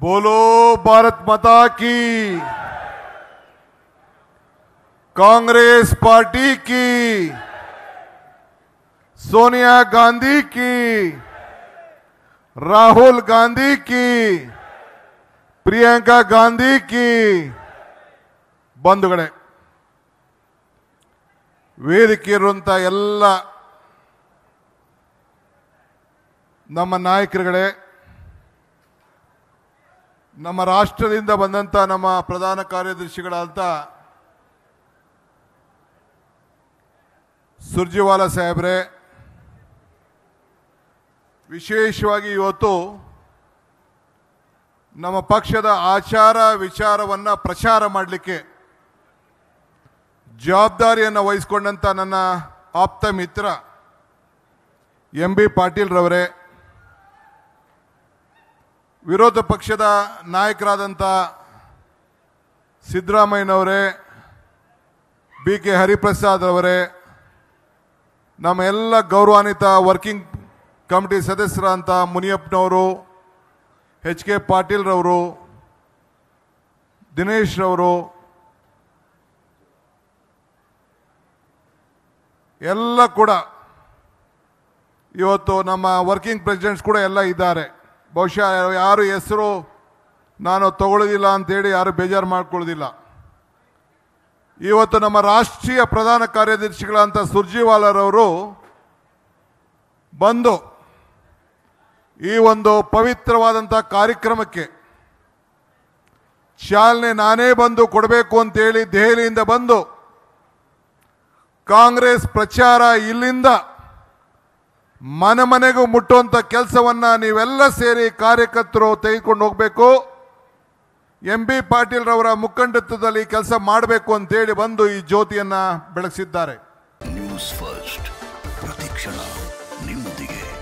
बोलो भारत माता की कांग्रेस पार्टी की सोनिया गांधी की राहुल गांधी की प्रियंका गांधी की ಬಂಧುಗಳೇ ವೇದಿಕೆ नम नायक ನಮ್ಮ ರಾಷ್ಟ್ರದಿಂದ ಬಂದಂಥ ನಮ್ಮ ಪ್ರಧಾನ ಕಾರ್ಯದರ್ಶಿಗಳಾದಂಥ ಸುರ್ಜಿವಾಲ ಸಾಹೇಬ್ರೆ ವಿಶೇಷವಾಗಿ ಇವತ್ತು ನಮ್ಮ ಪಕ್ಷದ ಆಚಾರ ವಿಚಾರವನ್ನು ಪ್ರಚಾರ ಮಾಡಲಿಕ್ಕೆ ಜವಾಬ್ದಾರಿಯನ್ನು ವಹಿಸ್ಕೊಂಡಂಥ ನನ್ನ ಆಪ್ತ ಮಿತ್ರ ಎಂ ಬಿ ಪಾಟೀಲ್ರವರೇ ವಿರೋಧ ಪಕ್ಷದ ನಾಯಕರಾದಂಥ ಸಿದ್ದರಾಮಯ್ಯನವರೇ ಬಿ ಕೆ ಹರಿಪ್ರಸಾದ್ ಅವರೇ ನಮ್ಮ ಎಲ್ಲ ಗೌರವಾನ್ವಿತ ವರ್ಕಿಂಗ್ ಕಮಿಟಿ ಸದಸ್ಯರಾದಂಥ ಮುನಿಯಪ್ಪನವರು ಎಚ್ ಕೆ ಪಾಟೀಲ್ರವರು ದಿನೇಶ್ರವರು ಎಲ್ಲ ಕೂಡ ಇವತ್ತು ನಮ್ಮ ವರ್ಕಿಂಗ್ ಪ್ರೆಸಿಡೆಂಟ್ಸ್ ಕೂಡ ಎಲ್ಲ ಇದ್ದಾರೆ ಬಹುಶಃ ಯಾರು ಹೆಸರು ನಾನು ತಗೊಳ್ಳೋದಿಲ್ಲ ಅಂತೇಳಿ ಯಾರು ಬೇಜಾರು ಮಾಡ್ಕೊಳ್ಳೋದಿಲ್ಲ ಇವತ್ತು ನಮ್ಮ ರಾಷ್ಟ್ರೀಯ ಪ್ರಧಾನ ಕಾರ್ಯದರ್ಶಿಗಳಂಥ ಸುರ್ಜಿವಾಲರವರು ಬಂದು ಈ ಒಂದು ಪವಿತ್ರವಾದಂಥ ಕಾರ್ಯಕ್ರಮಕ್ಕೆ ಚಾಲನೆ ನಾನೇ ಬಂದು ಕೊಡಬೇಕು ಅಂತೇಳಿ ದೆಹಲಿಯಿಂದ ಬಂದು ಕಾಂಗ್ರೆಸ್ ಪ್ರಚಾರ ಇಲ್ಲಿಂದ ಮನೆ ಮನೆಗೂ ಮುಟ್ಟುವಂತ ಕೆಲಸವನ್ನ ನೀವೆಲ್ಲ ಸೇರಿ ಕಾರ್ಯಕರ್ತರು ತೆಗೆದುಕೊಂಡು ಹೋಗಬೇಕು ಎಂ ಬಿ ಪಾಟೀಲ್ ರವರ ಮುಖಂಡತ್ವದಲ್ಲಿ ಕೆಲಸ ಮಾಡಬೇಕು ಅಂತೇಳಿ ಬಂದು ಈ ಜ್ಯೋತಿಯನ್ನ ಬೆಳಗಿಸಿದ್ದಾರೆ ನ್ಯೂಸ್ ಫಸ್ಟ್ ಪ್ರತಿಕ್ಷಣ ನಿಮ್ಮೊಂದಿಗೆ